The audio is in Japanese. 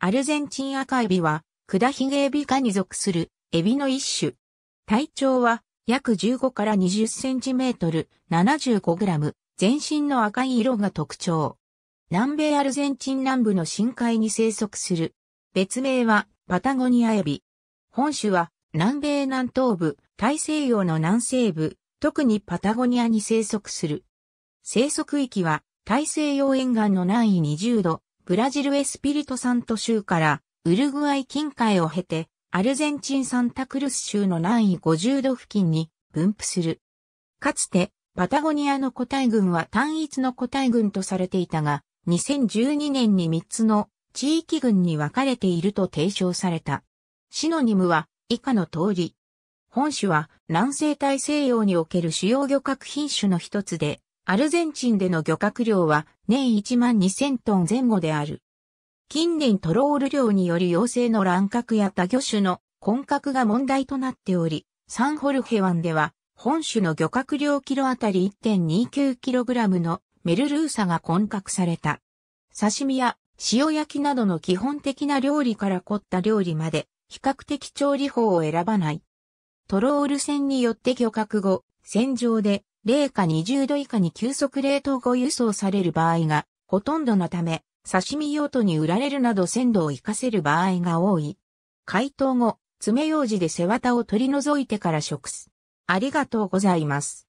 アルゼンチン赤エビは、クダヒゲエビ科に属するエビの一種。体長は約15から20センチメートル、75グラム、全身の赤い色が特徴。南米アルゼンチン南部の深海に生息する。別名はパタゴニアエビ。本種は南米南東部、大西洋の南西部、特にパタゴニアに生息する。生息域は大西洋沿岸の南緯20度、ブラジルエスピリトサント州からウルグアイ近海を経てアルゼンチンサンタクルス州の南緯50度付近に分布する。かつてパタゴニアの個体群は単一の個体群とされていたが、2012年に3つの地域群に分かれていると提唱された。シノニムは以下の通り。本種は南西大西洋における主要漁獲品種の一つで、アルゼンチンでの漁獲量は年1万2000トン前後である。近年トロール量により妖精の乱獲や他魚種の混獲が問題となっており、サンホルヘ湾では本種の漁獲量キロあたり 1.29kg のメルルーサが混獲された。刺身や塩焼きなどの基本的な料理から凝った料理まで比較的調理法を選ばない。トロール船によって漁獲後、船上で零下20度以下に急速冷凍後輸送される場合がほとんどのため、刺身用途に売られるなど鮮度を活かせる場合が多い。解凍後、爪楊枝で背綿を取り除いてから食す。ありがとうございます。